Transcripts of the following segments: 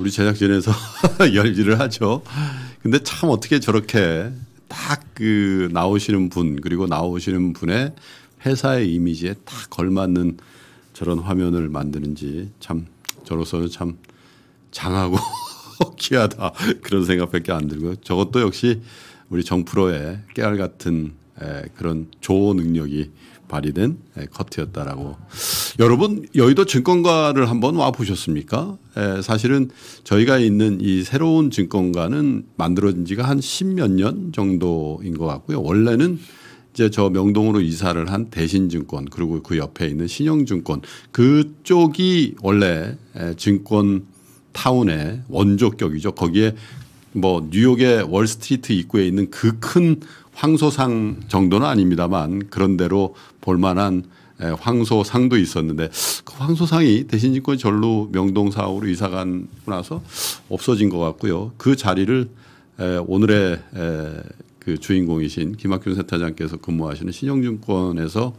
우리 제작진에서 열일을 하죠. 근데 참 어떻게 저렇게 딱그 나오시는 분 그리고 나오시는 분의 회사의 이미지에 딱 걸맞는 저런 화면을 만드는지 참 저로서는 참 장하고 귀하다 그런 생각밖에 안 들고요. 저것도 역시 우리 정프로의 깨알 같은 그런 조호 능력이 발의된 예, 커트였다라고. 여러분 여의도 증권가를 한번 와 보셨습니까? 예, 사실은 저희가 있는 이 새로운 증권가는 만들어진 지가 한 십몇 년 정도인 것 같고요. 원래는 이제 저 명동으로 이사를 한 대신증권 그리고 그 옆에 있는 신영증권 그쪽이 원래 예, 증권 타운의 원조격이죠. 거기에 뭐 뉴욕의 월스트리트 입구에 있는 그큰 황소상 정도는 아닙니다만 그런대로 볼만한 황소상도 있었는데 그 황소상이 대신 집권 전로 명동 사옥으로 이사간 나서 없어진 것 같고요. 그 자리를 오늘의 그 주인공이신 김학균 세타장께서 근무하시는 신용증권에서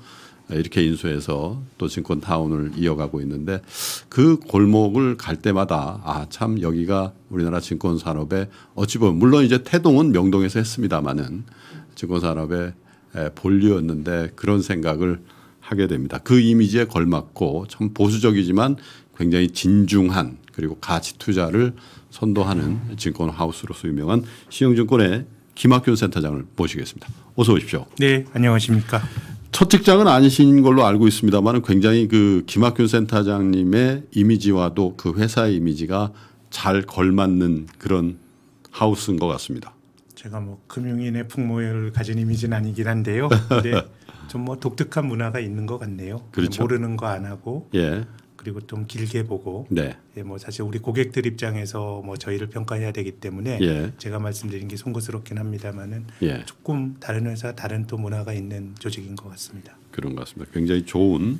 이렇게 인수해서 또 증권 타운을 이어가고 있는데 그 골목을 갈 때마다 아 참 여기가 우리나라 증권 산업에 어찌 보면 물론 이제 태동은 명동에서 했습니다마는 증권산업의 본류였는데 그런 생각을 하게 됩니다. 그 이미지에 걸맞고 참 보수적이지만 굉장히 진중한 그리고 가치 투자를 선도하는 증권 하우스로서 유명한 신용증권의 김학균 센터장을 모시겠습니다. 어서 오십시오. 네, 안녕하십니까. 첫 직장은 아니신 걸로 알고 있습니다만 굉장히 그 김학균 센터장님의 이미지와도 그 회사의 이미지가 잘 걸맞는 그런 하우스인 것 같습니다. 제가 뭐 금융인의 풍모를 가진 이미지는 아니긴 한데요. 근데 좀 뭐 독특한 문화가 있는 것 같네요. 그렇죠. 모르는 거 안 하고 예. 그리고 좀 길게 보고 네. 예, 뭐 사실 우리 고객들 입장에서 뭐 저희를 평가해야 되기 때문에 예. 제가 말씀드린 게 송구스럽긴 합니다만은 예. 조금 다른 회사 다른 또 문화가 있는 조직인 것 같습니다. 그런 것 같습니다. 굉장히 좋은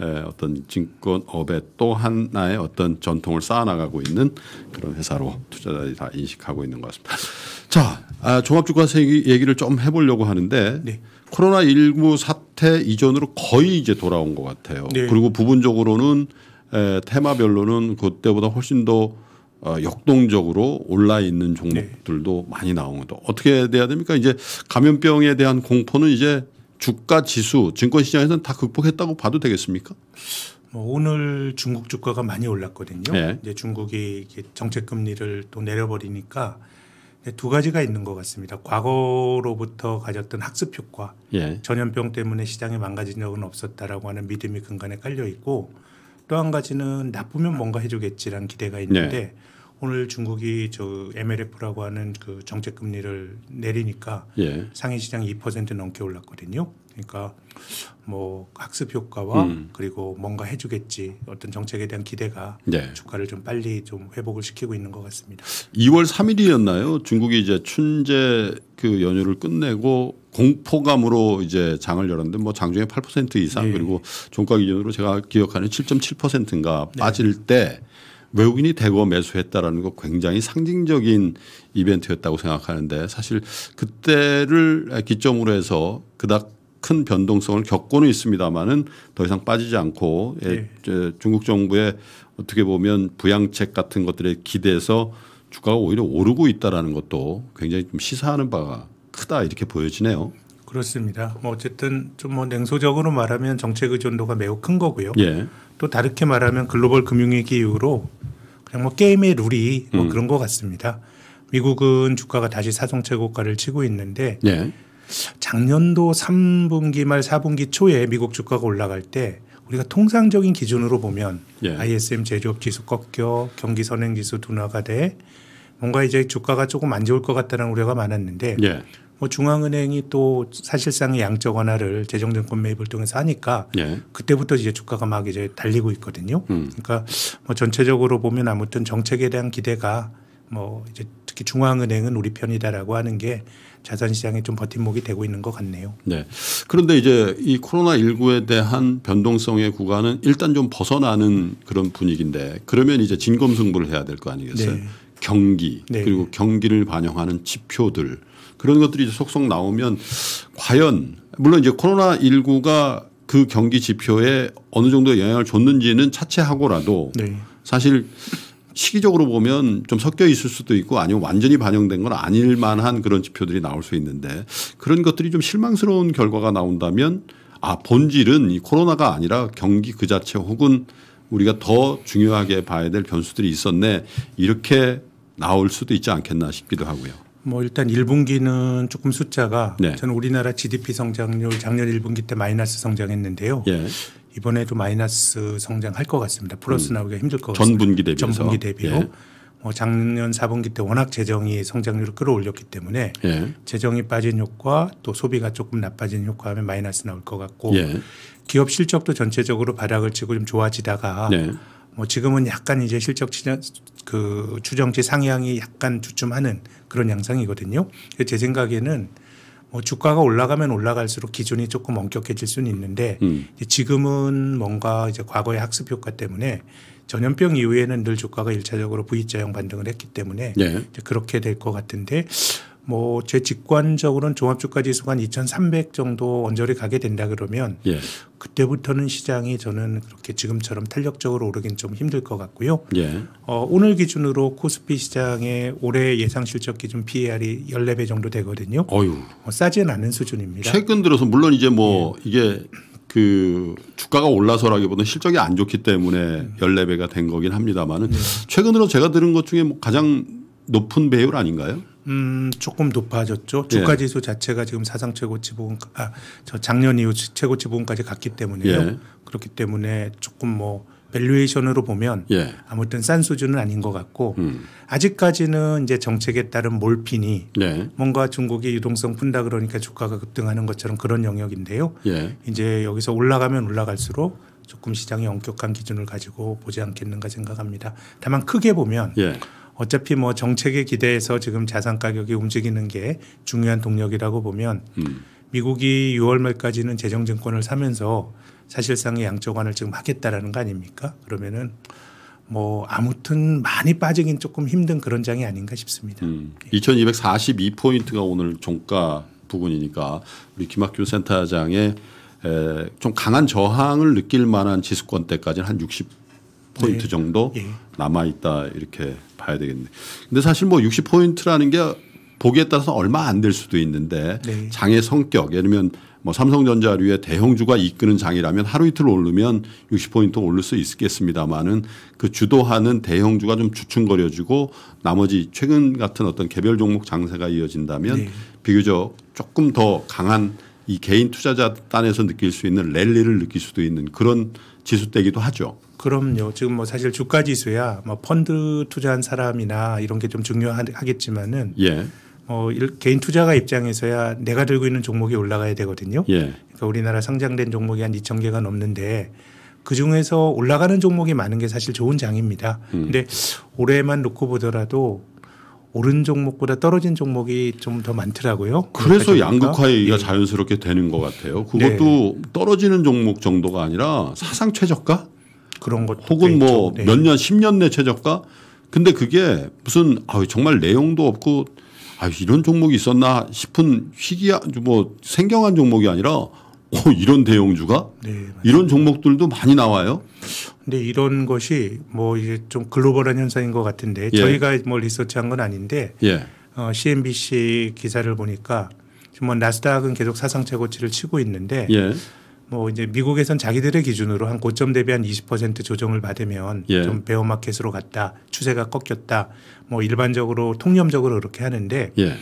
예, 어떤 증권업의 또 하나의 어떤 전통을 쌓아나가고 있는 그런 회사로 투자자들이 다 인식하고 있는 것 같습니다. 자, 아, 종합주가세 얘기를 좀 해보려고 하는데 네. 코로나19 사태 이전으로 거의 이제 돌아온 것 같아요. 네. 그리고 부분적으로는 에, 테마별로는 그때보다 훨씬 더 어, 역동적으로 올라 있는 종목들도 네. 많이 나오는 거. 어떻게 돼야 됩니까? 이제 감염병에 대한 공포는 이제 주가 지수 증권시장에서는 다 극복했다고 봐도 되겠습니까? 뭐 오늘 중국 주가가 많이 올랐거든요. 네. 이제 중국이 정책 금리를 또 내려버리니까 두 가지가 있는 것 같습니다. 과거로부터 가졌던 학습 효과, 예. 전염병 때문에 시장에 망가진 적은 없었다라고 하는 믿음이 근간에 깔려 있고 또 한 가지는 나쁘면 뭔가 해주겠지라는 기대가 있는데 네. 오늘 중국이 저 MLF라고 하는 그 정책 금리를 내리니까 예. 상해 시장 2% 넘게 올랐거든요. 그러니까 뭐 학습 효과와 음. 그리고 뭔가 해주겠지 어떤 정책에 대한 기대가 네. 주가를 좀 빨리 좀 회복을 시키고 있는 것 같습니다. 2월 3일이었나요? 중국이 이제 춘제 그 연휴를 끝내고 공포감으로 이제 장을 열었는데 뭐 장중에 8% 이상 네. 그리고 종가 기준으로 제가 기억하는 7.7%인가 빠질 네. 때. 외국인이 대거 매수했다라는 거 굉장히 상징적인 이벤트였다고 생각하는데 사실 그때를 기점으로 해서 그닥 큰 변동성을 겪고는 있습니다만은 더 이상 빠지지 않고 예, 네. 중국 정부의 어떻게 보면 부양책 같은 것들에 기대서 주가가 오히려 오르고 있다라는 것도 굉장히 좀 시사하는 바가 크다 이렇게 보여지네요. 그렇습니다. 뭐 어쨌든 좀 뭐 냉소적으로 말하면 정책 의존도가 매우 큰 거고요. 예. 또 다르게 말하면 글로벌 금융위기 이후로 그냥 뭐 게임의 룰이 뭐 음. 그런 것 같습니다. 미국은 주가가 다시 사정 최고가를 치고 있는데 예. 작년도 3분기 말 4분기 초에 미국 주가가 올라갈 때 우리가 통상적인 기준으로 보면 예. ISM 제조업 지수 꺾여 경기 선행 지수 둔화가 돼 뭔가 이제 주가가 조금 안 좋을 것 같다는 우려가 많았는데 예. 뭐 중앙은행이 또 사실상의 양적 완화를 재정정권 매입을 통해서 하니까 예. 그때부터 이제 주가가 막 이제 달리고 있거든요. 음. 그러니까 뭐 전체적으로 보면 아무튼 정책에 대한 기대가 뭐 이제 특히 중앙은행은 우리 편이다라고 하는 게 자산시장에 좀 버팀목이 되고 있는 것 같네요. 네. 그런데 이제 이 코로나 19에 대한 변동성의 구간은 일단 좀 벗어나는 그런 분위기인데 그러면 이제 진검승부를 해야 될 거 아니겠어요? 네. 경기 네. 그리고 경기를 반영하는 지표들 그런 것들이 이제 속속 나오면 과연 물론 이제 코로나 19가 그 경기 지표에 어느 정도 영향을 줬는지는 차치하고라도 네. 사실 시기적으로 보면 좀 섞여 있을 수도 있고 아니면 완전히 반영된 건 아닐 만한 그런 지표들이 나올 수 있는데 그런 것들이 좀 실망스러운 결과가 나온다면 아 본질은 이 코로나가 아니라 경기 그 자체 혹은 우리가 더 중요하게 봐야 될 변수들이 있었네 이렇게 나올 수도 있지 않겠나 싶기도 하고요. 뭐 일단 1분기는 조금 숫자가 네. 저는 우리나라 GDP 성장률 작년 1분기 때 마이너스 성장했는데요. 예. 이번에도 마이너스 성장할 것 같습니다. 플러스 음. 나오기가 힘들 것 같습니다. 전분기 대비해서. 전분기 대비로. 예. 뭐 작년 4분기 때 워낙 재정이 성장률을 끌어올렸기 때문에 예. 재정이 빠진 효과 또 소비가 조금 나빠진 효과하면 마이너스 나올 것 같고 예. 기업 실적도 전체적으로 바닥을 치고 좀 좋아지다가 네. 뭐 지금은 약간 이제 실적 추정, 그 추정치 상향이 약간 주춤하는 그런 양상이거든요. 제 생각에는 뭐 주가가 올라가면 올라갈수록 기준이 조금 엄격해질 수는 있는데 음. 지금은 뭔가 이제 과거의 학습 효과 때문에 전염병 이후에는 늘 주가가 일차적으로 V자형 반등을 했기 때문에 네. 이제 그렇게 될 것 같은데 뭐제 직관적으로는 종합주가 지수가 한2,300 정도 언저리 가게 된다 그러면 예. 그때부터는 시장이 저는 그렇게 지금처럼 탄력적으로 오르긴 좀 힘들 것 같고요. 예. 어, 오늘 기준으로 코스피 시장의 올해 예상 실적 기준 PER이 14배 정도 되거든요. 어휴. 어, 싸진 않은 수준입니다. 최근 들어서 물론 이제 뭐 예. 이게 그 주가가 올라서라기보다는 실적이 안 좋기 때문에 음. 열네 배가된 거긴 합니다만은 네. 예. 최근으로 제가 들은 것 중에 뭐 가장 높은 배율 아닌가요? 음, 조금 높아졌죠. 예. 주가 지수 예. 자체가 지금 사상 최고치 부분, 아, 저 작년 이후 최고치 부분까지 갔기 때문에요. 예. 그렇기 때문에 조금 뭐 밸류에이션으로 보면 예. 아무튼 싼 수준은 아닌 것 같고 음. 아직까지는 이제 정책에 따른 몰핀이 예. 뭔가 중국이 유동성 푼다 그러니까 주가가 급등하는 것처럼 그런 영역인데요. 예. 이제 여기서 올라가면 올라갈수록 조금 시장이 엄격한 기준을 가지고 보지 않겠는가 생각합니다. 다만 크게 보면 예. 어차피 뭐 정책에 기대해서 지금 자산 가격이 움직이는 게 중요한 동력이라고 보면 음. 미국이 6월 말까지는 재정증권을 사면서 사실상의 양적완을 지금 하겠다라는 거 아닙니까? 그러면은 뭐 아무튼 많이 빠지긴 조금 힘든 그런 장이 아닌가 싶습니다. 음. 2,242포인트가 예. 오늘 종가 부분이니까 우리 김학규 센터장의 에, 좀 강한 저항을 느낄 만한 지수권대까지는 한 60. 포인트 네. 정도 예. 남아 있다 이렇게 봐야 되겠네. 근데 사실 뭐60 포인트라는 게 보기에 따라서 얼마 안 될 수도 있는데 네. 장의 성격 예를 들면 뭐 삼성전자류의 대형주가 이끄는 장이라면 하루 이틀 오르면 60포인트 오를 수 있겠습니다만은 그 주도하는 대형주가 좀 주춤거려지고 나머지 최근 같은 어떤 개별 종목 장세가 이어진다면 네. 비교적 조금 더 강한 이 개인 투자자 단에서 느낄 수 있는 랠리를 느낄 수도 있는 그런 지수대기도 하죠. 그럼요. 지금 뭐 사실 주가 지수야 뭐 펀드 투자한 사람이나 이런 게 좀 중요하겠지만은 예. 어, 개인 투자가 입장에서야 내가 들고 있는 종목이 올라가야 되거든요. 예. 그러니까 우리나라 상장된 종목이 한 2천 개가 넘는데 그 중에서 올라가는 종목이 많은 게 사실 좋은 장입니다. 음. 근데 올해만 놓고 보더라도 오른 종목보다 떨어진 종목이 좀 더 많더라고요. 그래서 양극화 얘기가 네. 자연스럽게 되는 것 같아요. 그것도 네. 떨어지는 종목 정도가 아니라 사상 최저가 그런 것 혹은 뭐몇 네. 년, 십년내 최저가 근데 그게 무슨 아 정말 내용도 없고 아 이런 종목이 있었나 싶은 희귀한 뭐 생경한 종목이 아니라 오, 어, 이런 대형주가 네, 이런 종목들도 많이 나와요. 근데 이런 것이 뭐 이제 좀 글로벌한 현상인 것 같은데 예. 저희가 뭐 리서치한 건 아닌데 예. 어, CNBC 기사를 보니까 지금 뭐 나스닥은 계속 사상 최고치를 치고 있는데 예. 뭐 이제 미국에선 자기들의 기준으로 한 고점 대비 한 20% 조정을 받으면 예. 좀 베어 마켓으로 갔다 추세가 꺾였다 뭐 일반적으로 통념적으로 이렇게 하는데 예.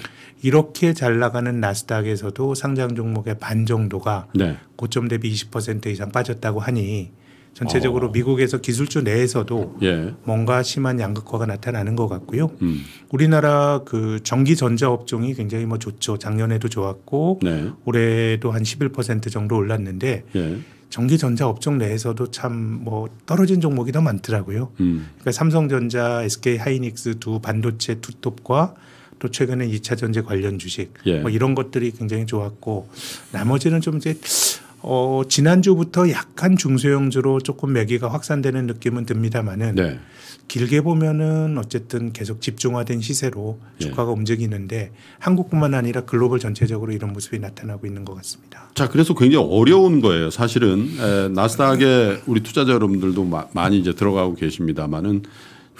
이렇게 잘 나가는 나스닥에서도 상장 종목의 반 정도가 네. 고점 대비 20% 이상 빠졌다고 하니 전체적으로 어. 미국에서 기술주 내에서도 예. 뭔가 심한 양극화가 나타나는 것 같고요. 음. 우리나라 그 전기 전자 업종이 굉장히 뭐 좋죠. 작년에도 좋았고 네. 올해도 한 11% 정도 올랐는데 예. 전기 전자 업종 내에서도 참 뭐 떨어진 종목이 더 많더라고요. 음. 그러니까 삼성전자, SK 하이닉스 두 반도체 투톱과 또 최근에 이차 전지 관련 주식 예. 뭐 이런 것들이 굉장히 좋았고 나머지는 좀 이제 어, 지난주부터 약간 중소형주로 조금 매기가 확산되는 느낌은 듭니다만은 네. 길게 보면은 어쨌든 계속 집중화된 시세로 예. 주가가 네. 움직이는데 한국뿐만 아니라 글로벌 전체적으로 이런 모습이 나타나고 있는 것 같습니다. 자, 그래서 굉장히 어려운 거예요. 사실은 에, 나스닥에 우리 투자자 여러분들도 마, 많이 이제 들어가고 계십니다만은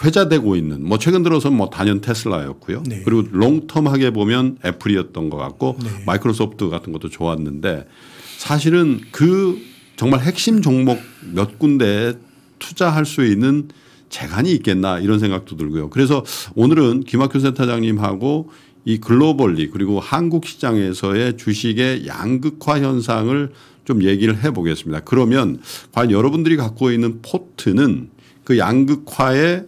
회자되고 있는 뭐 최근 들어서 뭐 단연 테슬라였고요. 네. 그리고 롱텀하게 보면 애플이었던 것 같고 네. 마이크로소프트 같은 것도 좋았는데 사실은 그 정말 핵심 종목 몇 군데 투자할 수 있는 재간이 있겠나 이런 생각도 들고요. 그래서 오늘은 김학규 센터장님하고 이 글로벌리 그리고 한국 시장에서의 주식의 양극화 현상을 좀 얘기를 해 보겠습니다. 그러면 과연 여러분들이 갖고 있는 포트는 그 양극화의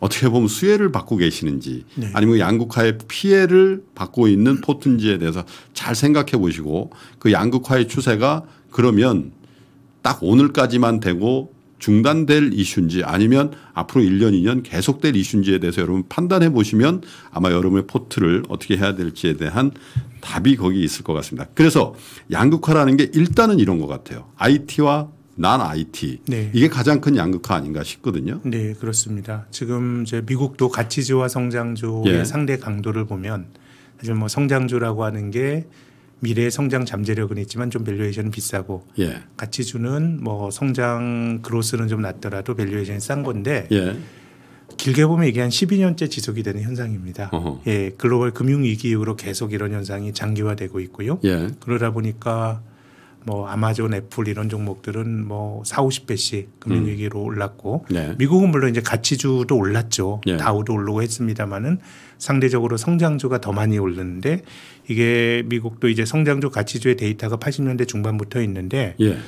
어떻게 보면 수혜를 받고 계시는지 네. 아니면 그 양극화의 피해를 받고 있는 포트인지에 대해서 잘 생각해 보시고 그 양극화의 추세가 그러면 딱 오늘까지만 되고 중단될 이슈인지 아니면 앞으로 1년 2년 계속될 이슈인지에 대해서 여러분 판단해 보시면 아마 여러분의 포트를 어떻게 해야 될지에 대한 답이 거기 있을 것 같습니다. 그래서 양극화라는 게 일단은 이런 것 같아요. IT와 난 IT 네. 이게 가장 큰 양극화 아닌가 싶거든요. 네 그렇습니다. 지금 이제 미국도 가치주와 성장주의 예. 상대 강도를 보면 사실 뭐 성장주라고 하는 게미래 성장 잠재력은 있지만 좀 밸류에이션은 비싸고 예. 가치주는 뭐 성장 그로스는 좀 낮더라도 밸류에이션이 싼 건데 예. 길게 보면 이게 한 12년째 지속이 되는 현상입니다. 어허. 예, 글로벌 금융 위기 이후로 계속 이런 현상이 장기화되고 있고요. 예. 그러다 보니까 뭐 아마존, 애플 이런 종목들은 뭐 4, 50배씩 금융위기로 음. 올랐고 네. 미국은 물론 이제 가치주도 올랐죠. 네. 다우도 올르고 했습니다마는 상대적으로 성장주가 더 많이 올랐는데 이게 미국도 이제 성장주 가치주의 데이터가 80년대 중반부터 있는데 예.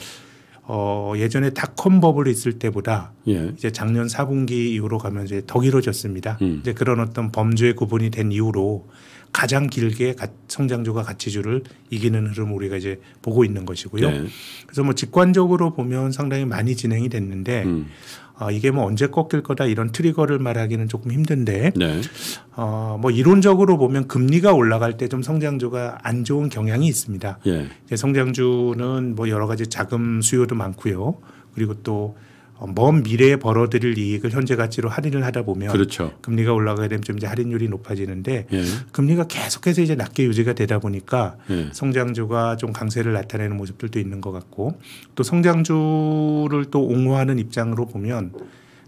어, 예전에 닷컴 버블 있을 때보다 예. 이제 작년 4분기 이후로 가면 이제 더 길어졌습니다. 음. 이제 그런 어떤 범주의 구분이 된 이후로 가장 길게 성장주가 가치주를 이기는 흐름 우리가 이제 보고 있는 것이고요. 네. 그래서 뭐 직관적으로 보면 상당히 많이 진행이 됐는데 음. 어, 이게 뭐 언제 꺾일 거다 이런 트리거를 말하기는 조금 힘든데 네. 어, 뭐 이론적으로 보면 금리가 올라갈 때 좀 성장주가 안 좋은 경향이 있습니다. 네. 성장주는 뭐 여러 가지 자금 수요도 많고요. 그리고 또먼 미래에 벌어들일 이익을 현재 가치로 할인을 하다 보면 그렇죠. 금리가 올라가게 되면 좀 이제 할인율이 높아지는데 예. 금리가 계속해서 이제 낮게 유지가 되다 보니까 예. 성장주가 좀 강세를 나타내는 모습들도 있는 것 같고 또 성장주를 또 옹호하는 입장으로 보면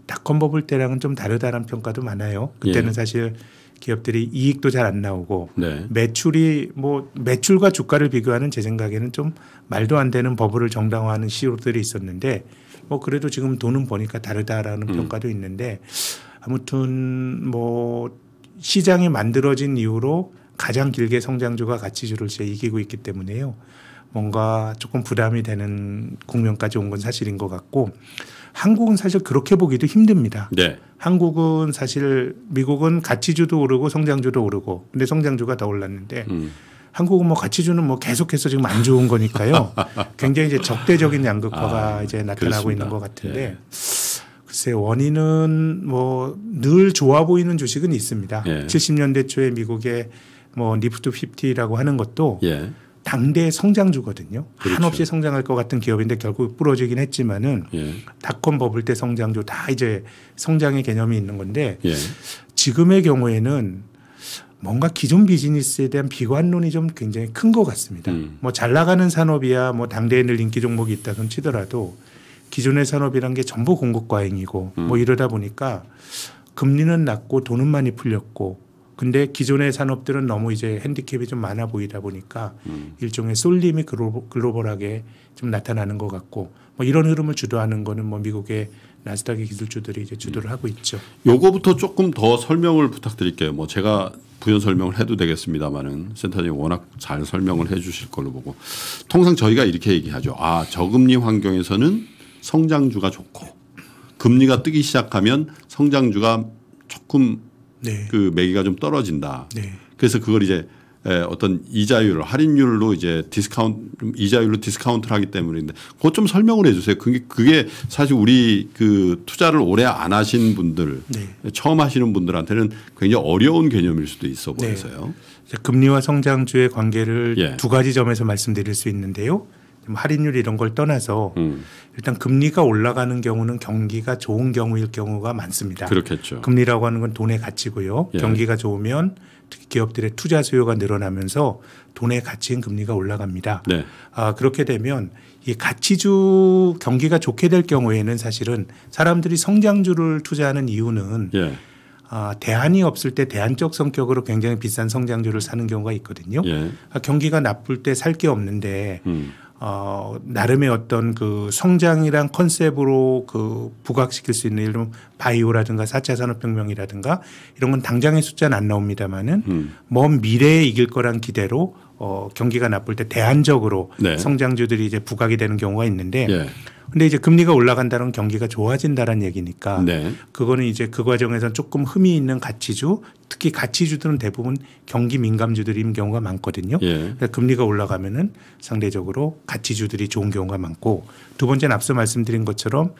닷컴 버블 때랑은 좀 다르다는 평가도 많아요. 그때는 예. 사실 기업들이 이익도 잘 안 나오고 네. 매출이 뭐 매출과 주가를 비교하는 제 생각에는 좀 말도 안 되는 버블을 정당화하는 시효들이 있었는데 뭐 그래도 지금 돈은 보니까 다르다라는 음. 평가도 있는데 아무튼 뭐 시장이 만들어진 이후로 가장 길게 성장주가 가치주를 제 이기고 있기 때문에요. 뭔가 조금 부담이 되는 국면까지 온 건 사실인 것 같고 한국은 사실 그렇게 보기도 힘듭니다. 네. 한국은 사실 미국은 가치주도 오르고 성장주도 오르고 근데 성장주가 더 올랐는데 음. 한국은 뭐 같이 주는 뭐 계속해서 지금 안 좋은 거니까요. 굉장히 이제 적대적인 양극화가 아, 이제 나타나고 그렇습니다. 있는 것 같은데 예. 글쎄 원인은 뭐 늘 좋아 보이는 주식은 있습니다. 예. 70년대 초에 미국의 뭐 리프트 50라고 하는 것도 예. 당대 성장주거든요. 그렇죠. 한없이 성장할 것 같은 기업인데 결국 부러지긴 했지만은 예. 닷컴 버블 때 성장주 다 이제 성장의 개념이 있는 건데 예. 지금의 경우에는 뭔가 기존 비즈니스에 대한 비관론이 좀 굉장히 큰 것 같습니다. 음. 뭐잘 나가는 산업이야 뭐 당대에늘 인기 종목이 있다던 치더라도 기존의 산업이란 게 전부 공급 과잉이고 음. 뭐 이러다 보니까 금리는 낮고 돈은 많이 풀렸고 근데 기존의 산업들은 너무 이제 핸디캡이 좀 많아 보이다 보니까 음. 일종의 쏠림이 글로벌하게 좀 나타나는 것 같고 뭐 이런 흐름을 주도하는 거는 뭐 미국의 나스닥의 기술주들이 이제 주도를 하고 있죠. 요거부터 조금 더 설명을 부탁드릴게요. 뭐 제가 부연 설명을 해도 되겠습니다만은 센터장 워낙 잘 설명을 해 주실 걸로 보고 통상 저희가 이렇게 얘기하죠. 아, 저금리 환경에서는 성장주가 좋고 금리가 뜨기 시작하면 성장주가 조금 네. 그 매기가 좀 떨어진다. 네. 그래서 그걸 이제 예, 어떤 이자율 할인율로 이제 디스카운트 이자율로 디스카운트를 하기 때문인데 그것 좀 설명을 해 주세요. 그게 그게 사실 우리 그 투자를 오래 안 하신 분들 네. 처음 하시는 분들한테는 굉장히 어려운 개념일 수도 있어 네. 보여서요. 네. 금리와 성장주의 관계를 예. 두 가지 점에서 말씀드릴 수 있는데요. 할인율 이런 걸 떠나서 음. 일단 금리가 올라가는 경우는 경기가 좋은 경우일 경우가 많습니다. 그렇겠죠. 금리라고 하는 건 돈의 가치고요. 예. 경기가 좋으면 특히 기업들의 투자 수요가 늘어나면서 돈의 가치인 금리가 올라갑니다. 네. 아, 그렇게 되면 이 가치주 경기가 좋게 될 경우에는 사실은 사람들이 성장주를 투자하는 이유는 예. 아, 대안이 없을 때 대안적 성격으로 굉장히 비싼 성장주를 사는 경우가 있거든요. 예. 아, 경기가 나쁠 때 살 게 없는데 음. 어, 나름의 어떤 그 성장이란 컨셉으로 그 부각시킬 수 있는 예를 바이오라든가 4차 산업혁명이라든가 이런 건 당장의 숫자는 안 나옵니다만은 음. 먼 미래에 이길 거란 기대로 어, 경기가 나쁠 때 대안적으로 네. 성장주들이 이제 부각이 되는 경우가 있는데 네. 근데 이제 금리가 올라간다는 경기가 좋아진다는 라 얘기니까 네. 그거는 이제 그과정에서는 조금 흠이 있는 가치주 특히 가치주들은 대부분 경기 민감주들인 경우가 많거든요. 예. 금리가 올라가면은 상대적으로 가치주들이 좋은 경우가 많고 두 번째는 앞서 말씀드린 것처럼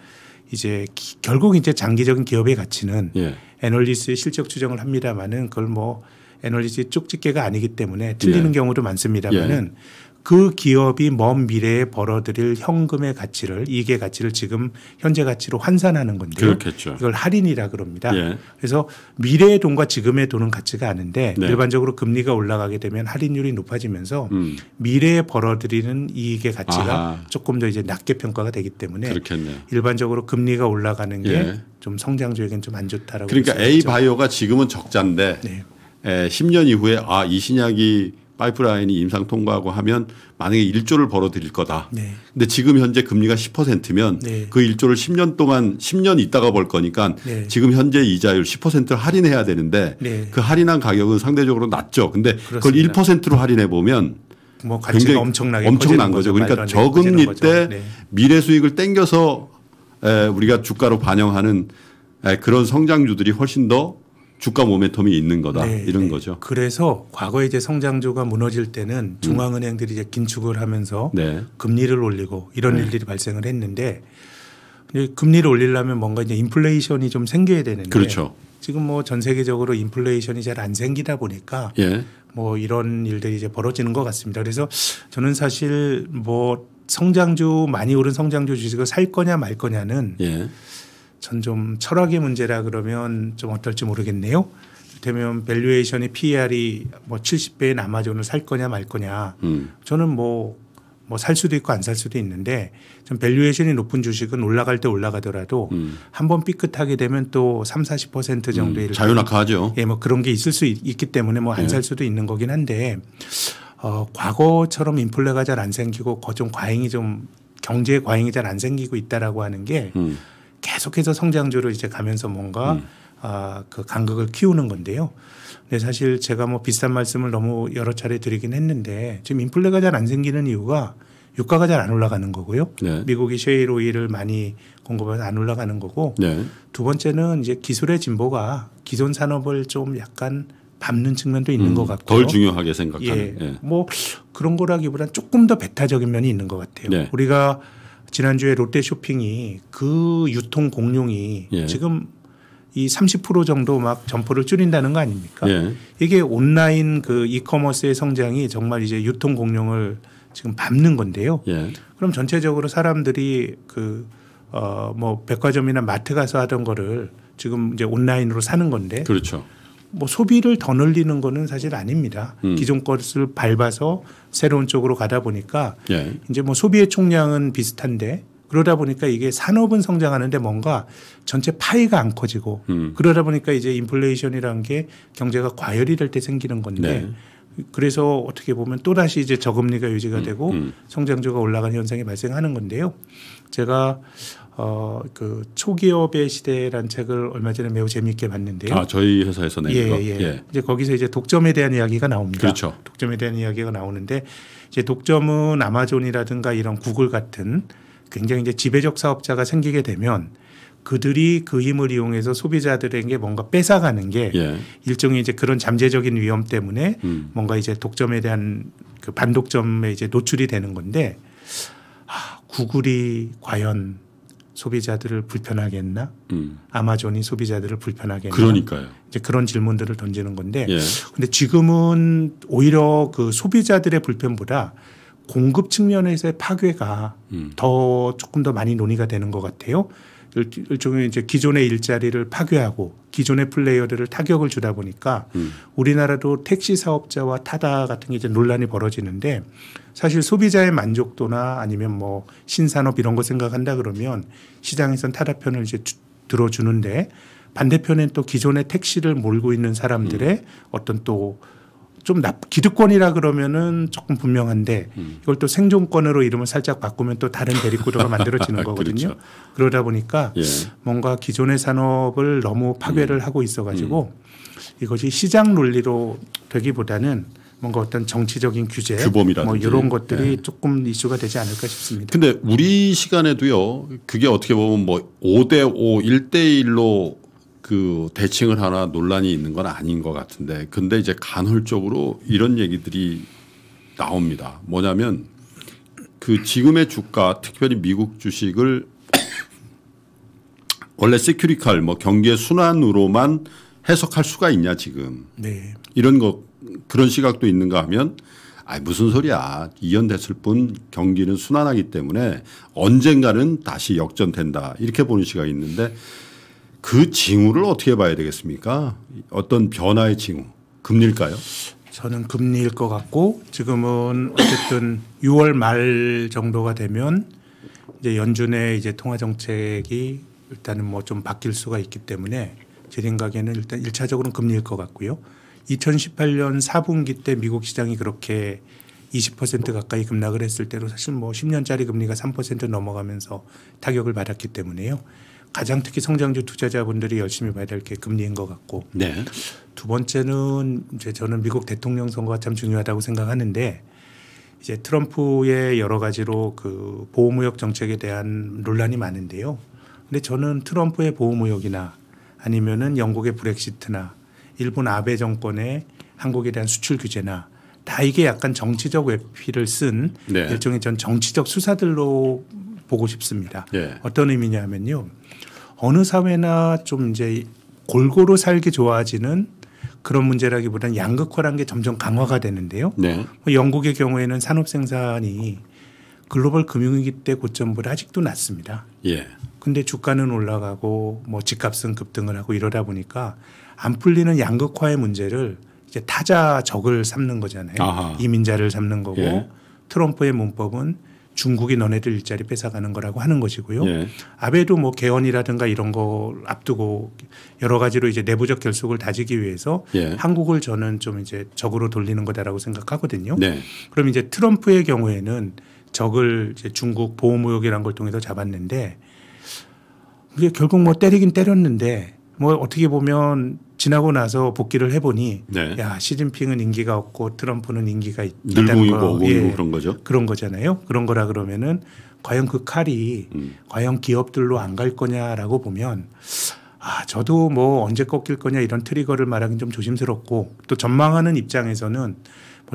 이제 기, 결국 이제 장기적인 기업의 가치는 예. 애널리스의 실적 추정을 합니다마는 그걸 뭐 에너지 쪽집게가 아니기 때문에 틀리는 예. 경우도 많습니다만은 예. 그 기업이 먼 미래에 벌어들일 현금의 가치를 이익의 가치를 지금 현재 가치로 환산하는 건데요. 그렇겠죠. 이걸 할인이라 그럽니다. 예. 그래서 미래의 돈과 지금의 돈은 가치가 아는데 네. 일반적으로 금리가 올라가게 되면 할인율이 높아지면서 음. 미래에 벌어들이는 이익의 가치가 아하. 조금 더 이제 낮게 평가가 되기 때문에 그렇겠네 일반적으로 금리가 올라가는 게좀 예. 성장주에겐 좀 안 좋다라고 그러니까 A 바이오가 지금은 적자인데 네. 에, 예, 10년 이후에 아, 이 신약이 파이프라인이 임상 통과하고 하면 만약에 1조를 벌어들일 거다. 네. 근데 지금 현재 금리가 10%면 네. 그 1조를 10년 동안 10년 있다가 벌 거니까 네. 지금 현재 이자율 10%를 할인해야 되는데 네. 그 할인한 가격은 상대적으로 낮죠. 근데 그렇습니다. 그걸 1%로 할인해 보면 뭐 굉장히 엄청나게 엄청난 거죠. 거죠. 그러니까 저금리 때 네. 미래 수익을 땡겨서 에, 우리가 주가로 반영하는 에, 그런 성장주들이 훨씬 더 주가 모멘텀이 있는 거다 네, 이런 네. 거죠. 그래서 과거에 이제 성장주가 무너질 때는 음. 중앙은행들이 이제 긴축을 하면서 네. 금리를 올리고 이런 네. 일들이 발생을 했는데 금리를 올리려면 뭔가 이제 인플레이션이 좀 생겨야 되는데 그렇죠. 지금 뭐 전 세계적으로 인플레이션이 잘 안 생기다 보니까 예. 뭐 이런 일들이 이제 벌어지는 것 같습니다. 그래서 저는 사실 뭐 성장주 많이 오른 성장주 주식을 살 거냐 말 거냐는 예. 전좀 철학의 문제라 그러면 좀 어떨지 모르겠네요. 되면 밸류에이션이 PER이 뭐7 0배남 아마존을 살 거냐 말 거냐. 음. 저는 뭐 뭐 살 수도 있고 안 살 수도 있는데 좀 밸류에이션이 높은 주식은 올라갈 때 올라가더라도 음. 한번 삐끗하게 되면 또 3, 40% 정도의 음. 자유낙하죠 예, 뭐 그런 게 있을 수 있, 기 때문에 뭐 안살 예. 수도 있는 거긴 한데 어, 과거처럼 인플레가 잘 안 생기고 거좀 과잉이 좀 경제 과잉이 잘 안 생기고 있다라고 하는 게 음. 계속해서 성장주로 이제 가면서 뭔가 음. 아, 그 간극을 키우는 건데요. 근데 사실 제가 뭐 비싼 말씀을 너무 여러 차례 드리긴 했는데 지금 인플레가 잘 안 생기는 이유가 유가가 잘 안 올라가는 거고요. 네. 미국이 셰일 오일을 많이 공급해서 안 올라가는 거고 네. 두 번째는 이제 기술의 진보가 기존 산업을 좀 약간 밟는 측면도 있는 음, 것같고덜 중요하게 생각하는. 예. 예. 뭐 그런 거라기보다는 조금 더 배타적인 면이 있는 것 같아요. 네. 우리가 지난주에 롯데쇼핑이 그 유통 공룡이 예. 지금 이 30% 정도 막 점포를 줄인다는 거 아닙니까? 예. 이게 온라인 그 이커머스의 성장이 정말 이제 유통 공룡을 지금 밟는 건데요. 예. 그럼 전체적으로 사람들이 그 어 뭐 백화점이나 마트 가서 하던 거를 지금 이제 온라인으로 사는 건데. 그렇죠. 뭐 소비를 더 늘리는 거는 사실 아닙니다. 음. 기존 것을 밟아서 새로운 쪽으로 가다 보니까 예. 이제 뭐 소비의 총량은 비슷한데 그러다 보니까 이게 산업은 성장하는데 뭔가 전체 파이가 안 커지고 음. 그러다 보니까 이제 인플레이션이라는 게 경제가 과열이 될 때 생기는 건데 네. 그래서 어떻게 보면 또다시 이제 저금리가 유지가 음. 되고 음. 성장주가 올라가는 현상이 발생하는 건데요. 제가 어, 그 초기업의 시대란 책을 얼마 전에 매우 재미있게 봤는데요. 아, 저희 회사에서 낸 예, 거. 예. 예. 이제 거기서 이제 독점에 대한 이야기가 나옵니다. 그렇죠. 독점에 대한 이야기가 나오는데 이제 독점은 아마존이라든가 이런 구글 같은 굉장히 이제 지배적 사업자가 생기게 되면 그들이 그 힘을 이용해서 소비자들에게 뭔가 뺏어가는 게 예. 일종의 이제 그런 잠재적인 위험 때문에 음. 뭔가 이제 독점에 대한 그 반독점에 이제 노출이 되는 건데 아, 구글이 과연 소비자들을 불편하게 했나? 음. 아마존이 소비자들을 불편하게 했나? 그러니까요. 이제 그런 질문들을 던지는 건데 예. 근데 지금은 오히려 그 소비자들의 불편보다 공급 측면에서의 파괴가 음. 더 조금 더 많이 논의가 되는 것 같아요. 일종의 이제 기존의 일자리를 파괴하고 기존의 플레이어들을 타격을 주다 보니까 음. 우리나라도 택시 사업자와 타다 같은 게 이제 논란이 벌어지는데 사실 소비자의 만족도나 아니면 뭐 신산업 이런 거 생각한다 그러면 시장에선 타다 편을 이제 주, 들어주는데 반대편엔 또 기존의 택시를 몰고 있는 사람들의 음. 어떤 또좀 나, 기득권이라 그러면은 조금 분명한데 음. 이걸 또 생존권으로 이름을 살짝 바꾸면 또 다른 대립구도가 만들어지는 거거든요. 그렇죠. 그러다 보니까 예. 뭔가 기존의 산업을 너무 파괴를 음. 하고 있어 가지고 음. 이것이 시장 논리로 되기보다는 뭔가 어떤 정치적인 규제, 규범이라든뭐 이런 것들이 예. 조금 이슈가 되지 않을까 싶습니다. 근데 우리 시간에도요. 그게 어떻게 보면 뭐 5대 5, 1대 1로 그 대칭을 하나 논란이 있는 건 아닌 것 같은데 근데 이제 간헐적으로 이런 얘기들이 나옵니다. 뭐냐면 그 지금의 주가 특별히 미국 주식을 원래 시큐리칼 뭐 경기의 순환으로만 해석할 수가 있냐 지금 네. 이런 거 그런 시각도 있는가 하면 아 무슨 소리야 이연됐을 뿐 경기는 순환하기 때문에 언젠가는 다시 역전된다 이렇게 보는 시각이 있는데 그 징후를 어떻게 봐야 되겠습니까? 어떤 변화의 징후 금리일까요? 저는 금리일 것 같고 지금은 어쨌든 6월 말 정도가 되면 이제 연준의 이제 통화 정책이 일단은 뭐 좀 바뀔 수가 있기 때문에 제 생각에는 일단 일차적으로는 금리일 것 같고요. 2018년 4분기 때 미국 시장이 그렇게 20% 가까이 급락을 했을 때로 사실 뭐 10년짜리 금리가 3% 넘어가면서 타격을 받았기 때문에요. 가장 특히 성장주 투자자분들이 열심히 봐야 될 게 금리인 것 같고 네. 두 번째는 이제 저는 미국 대통령 선거가 참 중요하다고 생각하는데 이제 트럼프의 여러 가지로 그 보호무역 정책에 대한 논란이 많은데요. 근데 저는 트럼프의 보호무역이나 아니면은 영국의 브렉시트나 일본 아베 정권의 한국에 대한 수출 규제나 다 이게 약간 정치적 외피를 쓴 네. 일종의 전 정치적 수사들로 보고 싶습니다. 예. 어떤 의미냐면요. 어느 사회나 좀 이제 골고루 살기 좋아지는 그런 문제라기보다는 양극화라는 게 점점 강화가 되는데요. 네. 뭐 영국의 경우에는 산업 생산이 글로벌 금융위기 때 고점보다 아직도 낮습니다. 예. 근데 주가는 올라가고 뭐 집값은 급등을 하고 이러다 보니까 안 풀리는 양극화의 문제를 이제 타자 적을 삼는 거잖아요. 아하. 이민자를 삼는 거고 예. 트럼프의 문법은 중국이 너네들 일자리 뺏어가는 거라고 하는 것이고요. 예. 아베도 뭐 개헌이라든가 이런 걸 앞두고 여러 가지로 이제 내부적 결속을 다지기 위해서 예. 한국을 저는 좀 이제 적으로 돌리는 거다라고 생각하거든요. 네. 그럼 이제 트럼프의 경우에는 적을 이제 중국 보호무역이라는 걸 통해서 잡았는데 이게 결국 뭐 때리긴 때렸는데 뭐 어떻게 보면 지나고 나서 복귀를 해보니 네. 야 시진핑은 인기가 없고 트럼프는 인기가 있, 늘고 있고 예, 그런 거죠. 그런 거잖아요. 그런 거라 그러면은 과연 그 칼이 음. 과연 기업들로 안 갈 거냐라고 보면 아 저도 뭐 언제 꺾일 거냐 이런 트리거를 말하기는 좀 조심스럽고 또 전망하는 입장에서는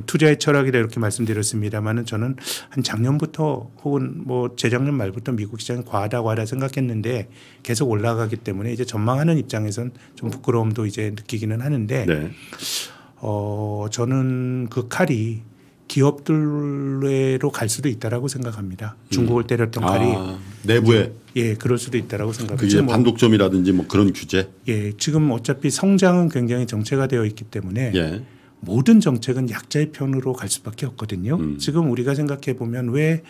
투자의 철학이라 이렇게 말씀드렸습니다만은 저는 한 작년부터 혹은 뭐 재작년 말부터 미국 시장이 과하다 과하다 생각했는데 계속 올라가기 때문에 이제 전망하는 입장에선 좀 부끄러움도 이제 느끼기는 하는데 네. 어 저는 그 칼이 기업들로 갈 수도 있다라고 생각합니다. 음. 중국을 때렸던 칼이 아, 내부에 예 그럴 수도 있다라고 생각합니다. 뭐 반독점이라든지 뭐 그런 규제. 예 지금 어차피 성장은 굉장히 정체가 되어 있기 때문에 예. 모든 정책은 약자의 편으로 갈 수밖에 없거든요. 음. 지금 우리가 생각해 보면 왜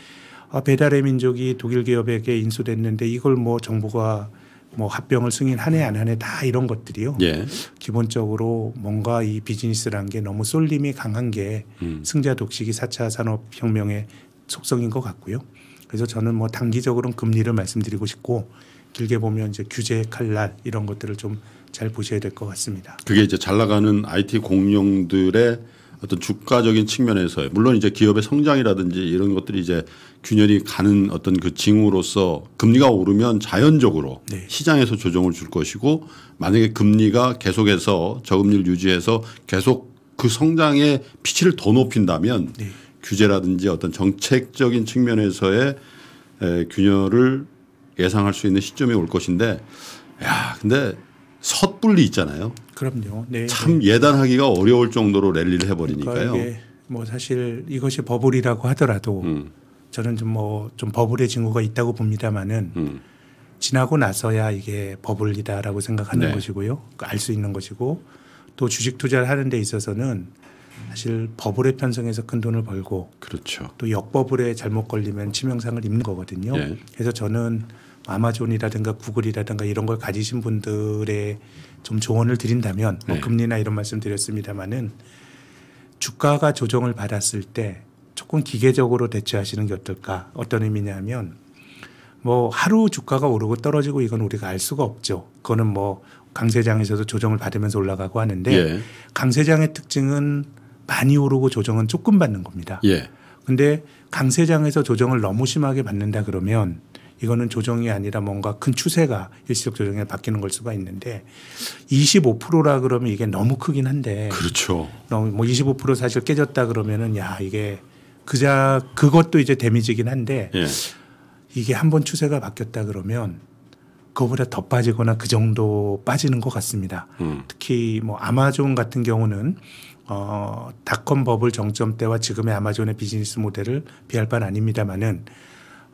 어, 배달의 민족이 독일 기업에게 인수됐는데 이걸 뭐 정부가 뭐 합병을 승인하네 안 하네 다 이런 것들이요. 예. 기본적으로 뭔가 이 비즈니스란 게 너무 쏠림이 강한 게 음. 승자 독식이 4차 산업혁명의 속성인 것 같고요. 그래서 저는 뭐 단기적으로는 금리를 말씀드리고 싶고 길게 보면 이제 규제 칼날 이런 것들을 좀잘 보셔야 될 것 같습니다. 그게 이제 잘 나가는 IT 공룡들의 어떤 주가적인 측면에서 물론 이제 기업의 성장이라든지 이런 것들이 이제 균열이 가는 어떤 그 징후로서 금리가 오르면 자연적으로 네. 시장에서 조정을 줄 것이고 만약에 금리가 계속해서 저금리를 유지해서 계속 그 성장의 피치를 더 높인다면 네. 규제라든지 어떤 정책적인 측면에서의 에, 균열을 예상할 수 있는 시점이 올 것인데 야 근데 섣불리 있잖아요. 그럼요. 네, 참 네. 예단하기가 어려울 정도로 랠리를 해버리니까요. 그러니까 뭐 사실 이것이 버블이라고 하더라도 음. 저는 좀 뭐좀 뭐 버블의 징후가 있다고 봅니다만은 음. 지나고 나서야 이게 버블이다라고 생각하는 네. 것이고요. 알 수 있는 것이고 또 주식 투자를 하는 데 있어서는 사실 버블의 편성에서 큰 돈을 벌고 그렇죠. 또 역버블에 잘못 걸리면 치명상을 입는 거거든요. 예. 그래서 저는 아마존이라든가 구글이라든가 이런 걸 가지신 분들의 좀 조언을 드린다면 뭐 네. 금리나 이런 말씀 드렸습니다마는 주가가 조정을 받았을 때 조금 기계적으로 대처하시는 게 어떨까? 어떤 의미냐면 뭐 하루 주가가 오르고 떨어지고 이건 우리가 알 수가 없죠. 그거는 뭐 강세장에서도 조정을 받으면서 올라가고 하는데 예. 강세장의 특징은 많이 오르고 조정은 조금 받는 겁니다. 예. 근데 강세장에서 조정을 너무 심하게 받는다 그러면 이거는 조정이 아니라 뭔가 큰 추세가 일시적 조정에 바뀌는 걸 수가 있는데 25%라 그러면 이게 너무 크긴 한데 그렇죠. 너무 뭐 25% 사실 깨졌다 그러면은 야 이게 그자 그것도 이제 데미지긴 한데 예. 이게 한 번 추세가 바뀌었다 그러면 그거보다 더 빠지거나 그 정도 빠지는 것 같습니다. 음. 특히 뭐 아마존 같은 경우는 어, 닷컴 버블 정점 때와 지금의 아마존의 비즈니스 모델을 비할 바는 아닙니다만은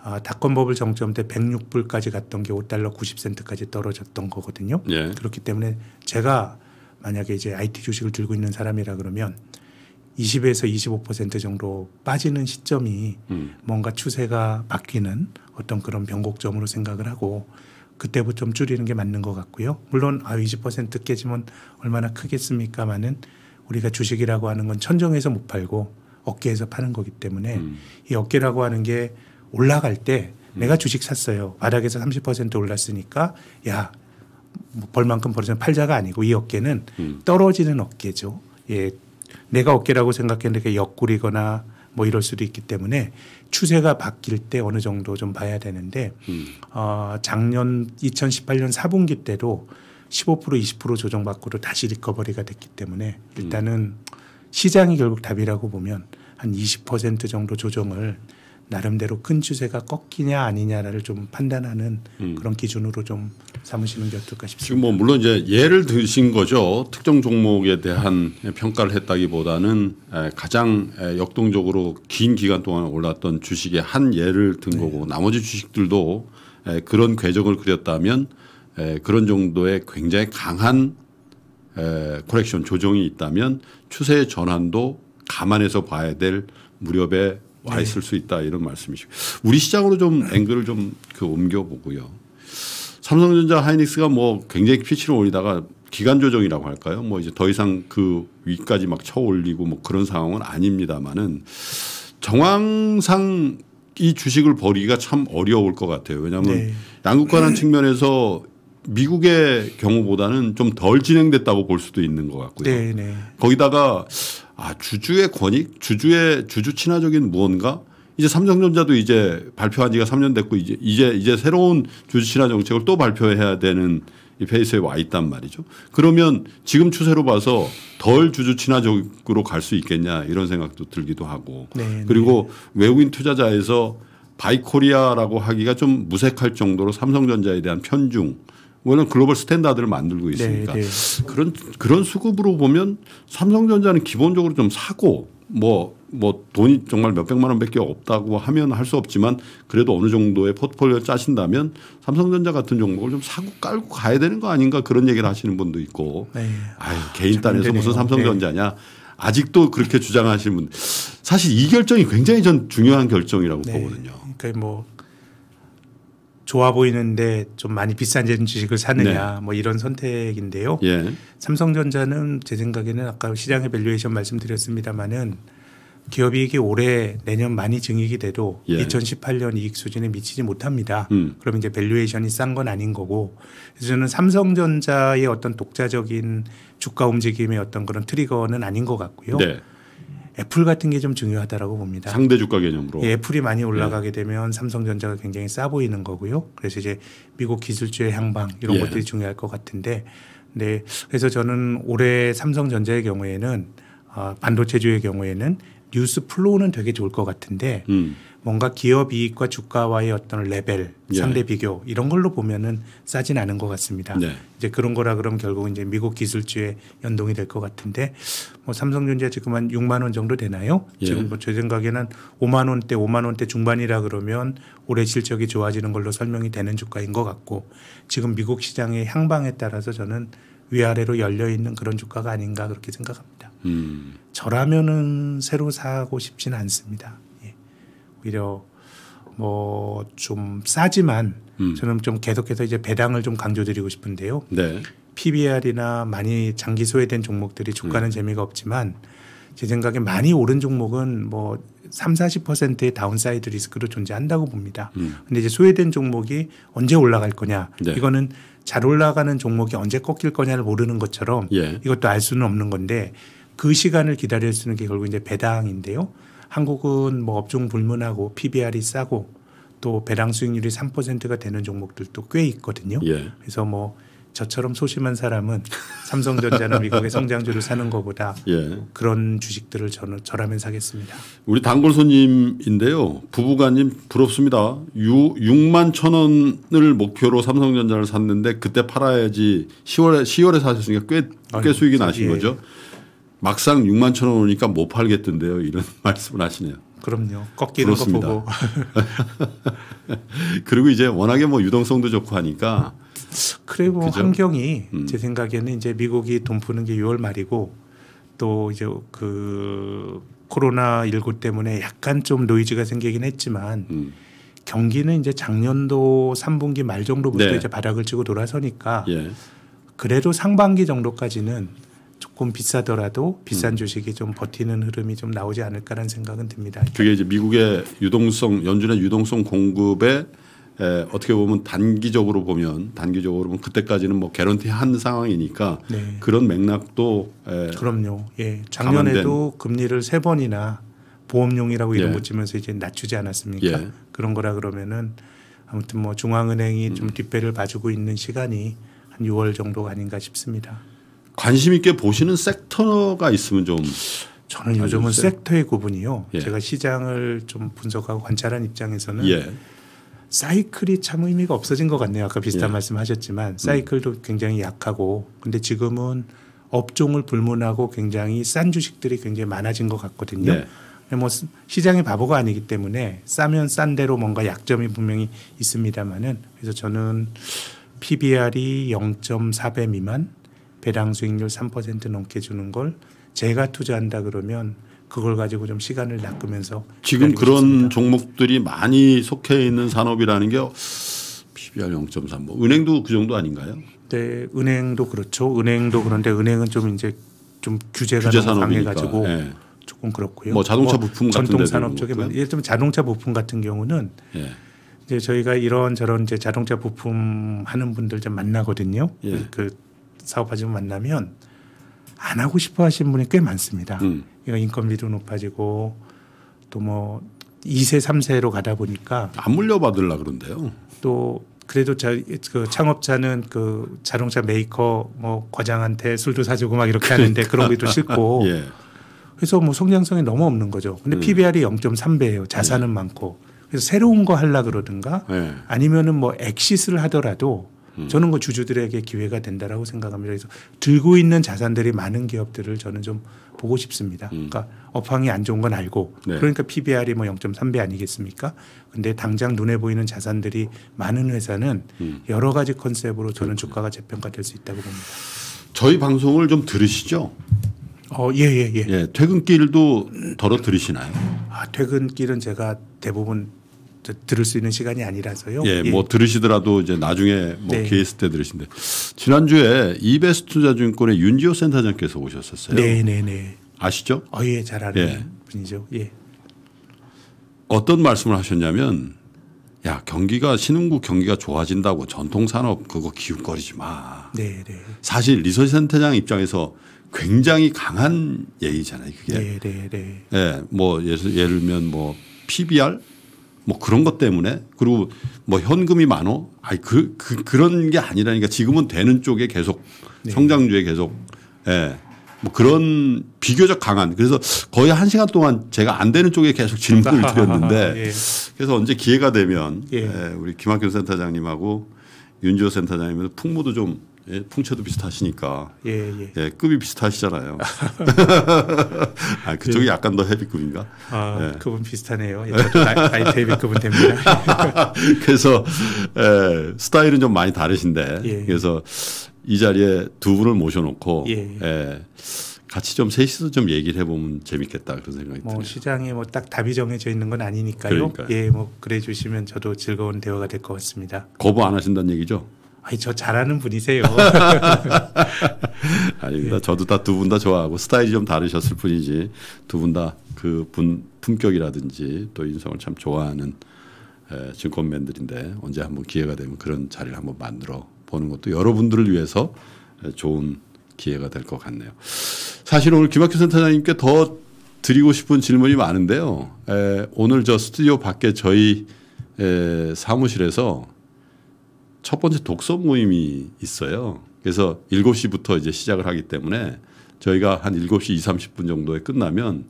아, 닷컴버블 정점 때 106불까지 갔던 게 5달러 90센트까지 떨어졌던 거거든요. 예. 그렇기 때문에 제가 만약에 이제 IT 주식을 들고 있는 사람이라 그러면 20에서 25% 정도 빠지는 시점이 음. 뭔가 추세가 바뀌는 어떤 그런 변곡점으로 생각을 하고 그때부터 좀 줄이는 게 맞는 것 같고요. 물론 아20% 깨지면 얼마나 크겠습니까마는 우리가 주식이라고 하는 건 천정에서 못 팔고 어깨에서 파는 거기 때문에 음. 이 어깨라고 하는 게 올라갈 때 음. 내가 주식 샀어요. 바닥에서 30% 올랐으니까 야, 뭐 벌 만큼 벌어서 팔자가 아니고 이 어깨는 음. 떨어지는 어깨죠. 예. 내가 어깨라고 생각했는데 옆구리거나 뭐 이럴 수도 있기 때문에 추세가 바뀔 때 어느 정도 좀 봐야 되는데 음. 어, 작년 2018년 4분기 때도 15% 20% 조정받고도 다시 리커버리가 됐기 때문에 일단은 음. 시장이 결국 답이라고 보면 한 20% 정도 조정을 나름대로 큰 추세가 꺾이냐 아니냐를 좀 판단하는 음. 그런 기준으로 좀 삼으시는 게 어떨까 싶습니다. 지금 뭐 물론 이제 예를 드신 거죠. 특정 종목에 대한 평가를 했다기보다는 가장 역동적으로 긴 기간 동안 올랐던 주식의 한 예를 든 네. 거고 네. 나머지 주식들도 그런 궤적을 그렸다면 그런 정도의 굉장히 강한 코렉션 조정이 있다면 추세 전환도 감안해서 봐야 될 무렵의 네. 와 있을 수 있다 이런 말씀이시고 우리 시장으로 좀 네. 앵글을 좀 그 옮겨보고요. 삼성전자 하이닉스가 뭐 굉장히 피치를 올리다가 기간 조정이라고 할까요? 뭐 이제 더 이상 그 위까지 막 쳐올리고 뭐 그런 상황은 아닙니다만은 정황상 이 주식을 버리기가 참 어려울 것 같아요. 왜냐하면 네. 양극화라는 측면에서 미국의 경우보다는 좀 덜 진행됐다고 볼 수도 있는 것 같고요. 네, 네. 거기다가 아 주주의 권익, 주주의 주주 친화적인 무언가 이제 삼성전자도 이제 발표한 지가 3년 됐고 이제 이제 이제 새로운 주주 친화 정책을 또 발표해야 되는 이 페이스에 와 있단 말이죠. 그러면 지금 추세로 봐서 덜 주주 친화적으로 갈 수 있겠냐 이런 생각도 들기도 하고 네, 네. 그리고 네. 외국인 투자자에서 바이코리아라고 하기가 좀 무색할 정도로 삼성전자에 대한 편중 워낙 글로벌 스탠다드를 만들고 네, 있으니까 네, 네. 그런 그런 수급으로 보면 삼성전자는 기본적으로 좀 사고 뭐뭐 뭐 돈이 정말 몇백만 원밖에 없다고 하면 할 수 없지만 그래도 어느 정도의 포트폴리오 짜신다면 삼성전자 같은 종목을 좀 사고 깔고 가야 되는 거 아닌가 그런 얘기를 하시는 분도 있고 네. 아유 개인 단에서 무슨 삼성전자냐 네. 아직도 그렇게 주장하시는 분 사실 이 결정이 굉장히 전 중요한 결정이라고 네. 보거든요. 그러니까 뭐 좋아 보이는데 좀 많이 비싼 주식을 사느냐 네. 뭐 이런 선택인데요. 예. 삼성전자는 제 생각에는 아까 시장의 밸류에이션 말씀드렸습니다마는 기업이익이 올해 내년 많이 증액이 돼도 예. 2018년 이익 수준에 미치지 못합니다. 음. 그럼 이제 밸류에이션이 싼 건 아닌 거고 그래서 저는 삼성전자의 어떤 독자적인 주가 움직임의 어떤 그런 트리거는 아닌 것 같고요. 네. 애플 같은 게 좀 중요하다라고 봅니다. 상대 주가 개념으로. 예, 애플이 많이 올라가게 예. 되면 삼성전자가 굉장히 싸 보이는 거고요. 그래서 이제 미국 기술주의 향방 이런 예. 것들이 중요할 것 같은데, 네, 그래서 저는 올해 삼성전자의 경우에는 아, 반도체주의 경우에는 뉴스 플로우는 되게 좋을 것 같은데. 음. 뭔가 기업 이익과 주가와의 어떤 레벨 예. 상대 비교 이런 걸로 보면은 싸진 않은 것 같습니다. 네. 이제 그런 거라 그럼 결국 이제 미국 기술주에 연동이 될 것 같은데 뭐 삼성전자 지금 한 6만 원 정도 되나요? 예. 지금 뭐제 생각에는 5만 원대, 5만 원대 중반이라 그러면 올해 실적이 좋아지는 걸로 설명이 되는 주가인 것 같고 지금 미국 시장의 향방에 따라서 저는 위아래로 열려 있는 그런 주가가 아닌가 그렇게 생각합니다. 음. 저라면은 새로 사고 싶지는 않습니다. 오히려 뭐 좀 싸지만 음. 저는 좀 계속해서 이제 배당을 좀 강조드리고 싶은데요. 네. PBR이나 많이 장기 소외된 종목들이 주가는 음. 재미가 없지만 제 생각에 많이 오른 종목은 뭐 3, 40%의 다운사이드 리스크로 존재한다고 봅니다. 음. 근데 이제 소외된 종목이 언제 올라갈 거냐. 네. 이거는 잘 올라가는 종목이 언제 꺾일 거냐를 모르는 것처럼 예. 이것도 알 수는 없는 건데 그 시간을 기다릴 수 있는 게 결국 이제 배당인데요. 한국은 뭐 업종 불문하고 PBR이 싸고 또 배당 수익률이 3%가 되는 종목들도 꽤 있거든요. 예. 그래서 뭐 저처럼 소심한 사람은 삼성전자나 미국의 성장주를 사는 것보다 예. 그런 주식들을 저는 저라면 사겠습니다. 우리 단골 손님인데요. 부부가님 부럽습니다. 유, 6만 천 원을 목표로 삼성전자를 샀는데 그때 팔아야지 10월에 10월에 사셨으니까 꽤 꽤 수익이 예. 나신 예. 거죠. 막상 6만 천 원오니까못 뭐 팔겠던데요. 이런 말씀을 하시네요. 그럼요. 꺾이는 그렇습니다. 거 보고. 그리고 이제 워낙에 뭐 유동성도 좋고 하니까 그리고 뭐 그죠? 환경이 음. 제 생각에는 이제 미국이 돈 푸는 게 6월 말이고 또 이제 그 코로나 19 때문에 약간 좀 노이즈가 생기긴 했지만 음. 경기는 이제 작년도 3분기 말 정도부터 네. 이제 바닥을 치고 돌아서니까 예. 그래도 상반기 정도까지는 조금 비싸더라도 음. 비싼 주식이 좀 버티는 흐름이 좀 나오지 않을까라는 생각은 듭니다. 그게 이제 미국의 유동성 연준의 유동성 공급에 에, 어떻게 보면 단기적으로 보면 단기적으로 보면 그때까지는 뭐 개런티 한 상황이니까 네. 그런 맥락도 에, 그럼요. 예. 작년에도 금리를 세 번이나 보험용이라고 이름 예. 붙이면서 이제 낮추지 않았습니까? 예. 그런 거라 그러면은 아무튼 뭐 중앙은행이 음. 좀 뒷배를 봐주고 있는 시간이 한 6월 정도가 아닌가 싶습니다. 관심 있게 보시는 섹터가 있으면 좀 저는 요즘은 주세요 섹터의 구분이요. 예. 제가 시장을 좀 분석하고 관찰한 입장에서는 예. 사이클이 참 의미가 없어진 것 같네요. 아까 비슷한 예. 말씀하셨지만 음. 사이클도 음. 굉장히 약하고 근데 지금은 업종을 불문하고 굉장히 싼 주식들이 굉장히 많아진 것 같거든요. 네. 뭐 시장의 바보가 아니기 때문에 싸면 싼 대로 뭔가 약점이 분명히 있습니다만은 그래서 저는 PBR이 0.4배 미만 배당 수익률 3% 넘게 주는 걸 제가 투자한다 그러면 그걸 가지고 좀 시간을 낚으면서 지금 그런 있습니다. 종목들이 많이 속해 있는 산업이라는 게 PBR 0.3뭐 은행도 그 정도 아닌가요? 네, 은행도 그렇죠. 은행도 그런데 은행은 좀 이제 좀 규제가 규제 너무 강해 가지고 네. 예. 조금 그렇고요. 뭐 자동차 뭐 부품 뭐 같은 전통 산업 쪽에 뭐 예를 자동차 부품 같은 경우는 네. 이제 저희가 이런 저런 이제 자동차 부품 하는 분들 좀 만나거든요. 예. 그 사업하지고 만나면 안 하고 싶어 하시는 분이 꽤 많습니다. 음. 이거 인건비도 높아지고 또 뭐 2세, 3세로 가다 보니까 안 물려받으려 그런데요. 또 그래도 자, 그 창업자는 그 자동차 메이커 뭐 과장한테 술도 사주고 막 이렇게 하는데 그러니까. 그런 게또 싫고 예. 그래서 뭐 성장성이 너무 없는 거죠. 근데 음. PBR이 0.3배예요. 자산은 예. 많고 그래서 새로운 거 할라 그러든가 예. 아니면은 뭐 엑시스를 하더라도 음. 저는 그 주주들에게 기회가 된다라고 생각합니다. 그래서 들고 있는 자산들이 많은 기업들을 저는 좀 보고 싶습니다. 음. 그러니까 업황이 안 좋은 건 알고 네. 그러니까 PBR이 뭐 0.3배 아니겠습니까? 근데 당장 눈에 보이는 자산들이 많은 회사는 음. 여러 가지 컨셉으로 저는 그렇죠. 주가가 재평가될 수 있다고 봅니다. 저희 방송을 좀 들으시죠? 어, 예, 예, 예. 예 퇴근길도 덜어 들으시나요? 아, 퇴근길은 제가 대부분 들을 수 있는 시간이 아니라서요. 예, 뭐 예. 뭐 들으시더라도 이제 나중에 뭐 네. 기회 있을 때 들으신데 지난주에 이베스 투자증권의 윤지호 센터장께서 오셨었어요. 네, 네, 네. 아시죠? 어, 예, 잘 아는 예. 분이죠. 예. 어떤 말씀을 하셨냐면 야 경기가 신흥국 경기가 좋아진다고 전통 산업 그거 기웃거리지 마. 네, 네. 사실 리서 센터장 입장에서 굉장히 강한 얘기잖아요. 그게. 네, 네, 네. 예, 뭐 예를, 예를 들면 뭐 PBR 뭐 그런 것 때문에 그리고 뭐 현금이 많어 아니 그, 그 그런 게 아니라니까 지금은 되는 쪽에 계속 네. 성장주에 계속 예. 뭐 그런 비교적 강한 그래서 거의 한 시간 동안 제가 안 되는 쪽에 계속 질문을 드렸는데 예. 그래서 언제 기회가 되면 예. 예. 우리 김학균 센터장님하고 윤주호 센터장이면 풍모도 좀 예, 풍채도 비슷하시니까 예, 예. 예 급이 비슷하시잖아요. 아, 그쪽이 예. 약간 더 헤비급인가? 아, 예. 급은 비슷하네요. 예, 나이 헤비급은 됩니다. 그래서 예, 스타일은 좀 많이 다르신데 예. 그래서 이 자리에 두 분을 모셔놓고 예. 예. 같이 좀 셋이서 좀 얘기를 해보면 재밌겠다 그런 생각이 뭐 드네요. 시장에 뭐 딱 답이 정해져 있는 건 아니니까요. 그러니까요. 예, 뭐 그래 주시면 저도 즐거운 대화가 될 것 같습니다. 거부 안 하신다는 얘기죠? 아니 저 잘하는 분이세요. 아닙니다. 예. 저도 다 두 분 다 좋아하고 스타일이 좀 다르셨을 뿐이지 두 분 다 그분 그 품격이라든지 또 인성을 참 좋아하는 에, 증권맨들인데 언제 한번 기회가 되면 그런 자리를 한번 만들어 보는 것도 여러분들을 위해서 좋은 기회가 될 것 같네요. 사실 오늘 김학규 센터장님께 더 드리고 싶은 질문이 많은데요. 에, 오늘 저 스튜디오 밖에 저희 에, 사무실에서 첫 번째 독서 모임이 있어요. 그래서 7시부터 이제 시작을 하기 때문에 저희가 한 7시 2, 30분 정도에 끝나면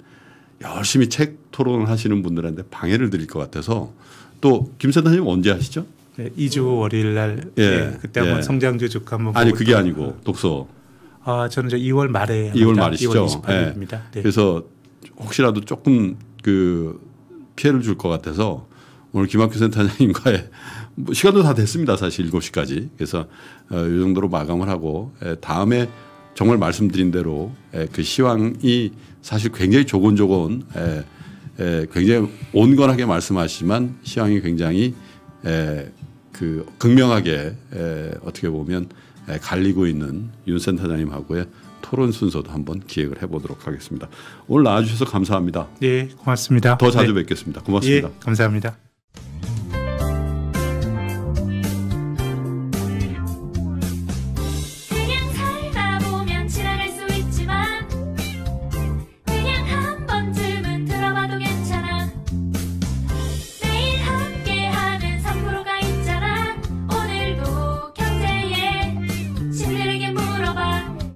열심히 책 토론을 하시는 분들한테 방해를 드릴 것 같아서 또 김선생님 언제 하시죠? 네, 2주 월요일 날 예, 예, 그때 예. 한번 성장주 주 한번 아니 그게 아니고 독서 아, 저는 이제 2월 말에 2월 말이시죠. 2월 네. 예. 네. 그래서 혹시라도 조금 그 피해를 줄 것 같아서 오늘 김학규 센터장님과의 뭐 시간도 다 됐습니다. 사실 7시까지. 그래서 어, 이 정도로 마감을 하고 에, 예, 다음에 정말 말씀드린 대로 에, 예, 그 시황이 사실 굉장히 조곤조곤 에, 에, 굉장히 온건하게 말씀하시지만 시황이 굉장히 에, 그 극명하게 에, 어떻게 보면 예, 갈리고 있는 윤 센터장님하고의 토론 순서도 한번 기획을 해보도록 하겠습니다. 오늘 나와주셔서 감사합니다. 예, 고맙습니다. 더 자주 네. 뵙겠습니다. 고맙습니다. 예, 감사합니다.